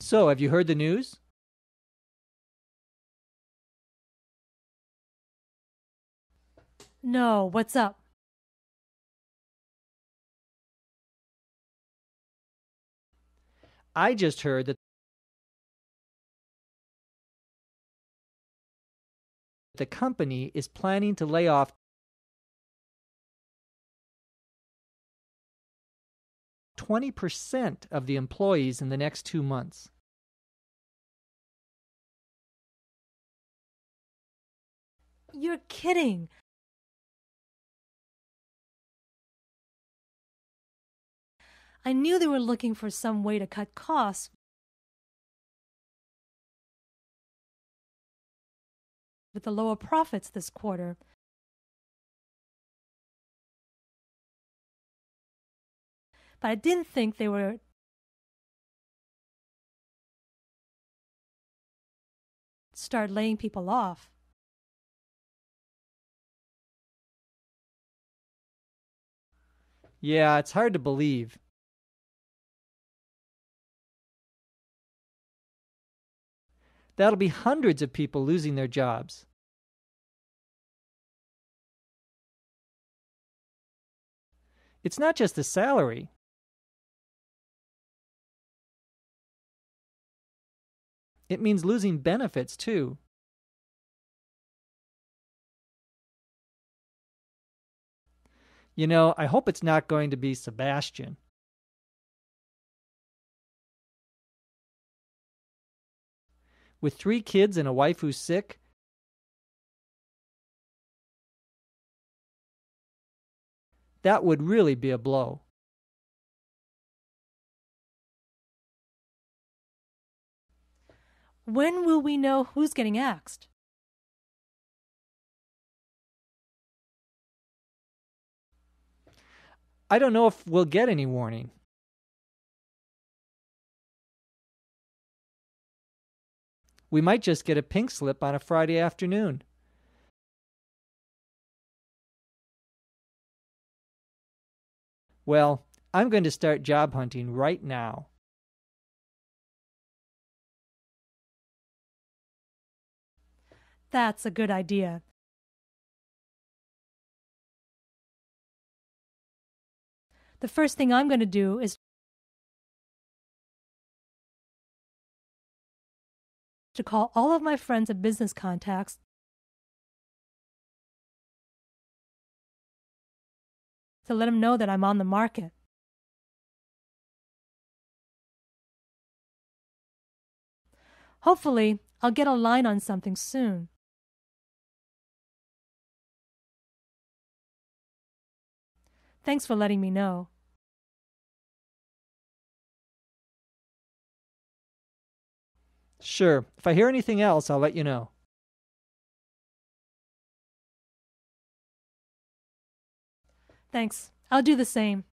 So, have you heard the news? No, what's up? I just heard that the company is planning to lay off 20% of the employees in the next two months. You're kidding. I knew they were looking for some way to cut costs. With the lower profits this quarter. but I didn't think they were start laying people off. Yeah, it's hard to believe. That'll be hundreds of people losing their jobs. It's not just the salary. It means losing benefits too. You know, I hope it's not going to be Sebastian. With three kids and a wife who's sick, that would really be a blow. When will we know who's getting axed? I don't know if we'll get any warning. We might just get a pink slip on a Friday afternoon. Well, I'm going to start job hunting right now. That's a good idea. The first thing I'm going to do is to call all of my friends and business contacts to let them know that I'm on the market. Hopefully, I'll get a line on something soon. Thanks for letting me know. Sure. If I hear anything else, I'll let you know. Thanks. I'll do the same.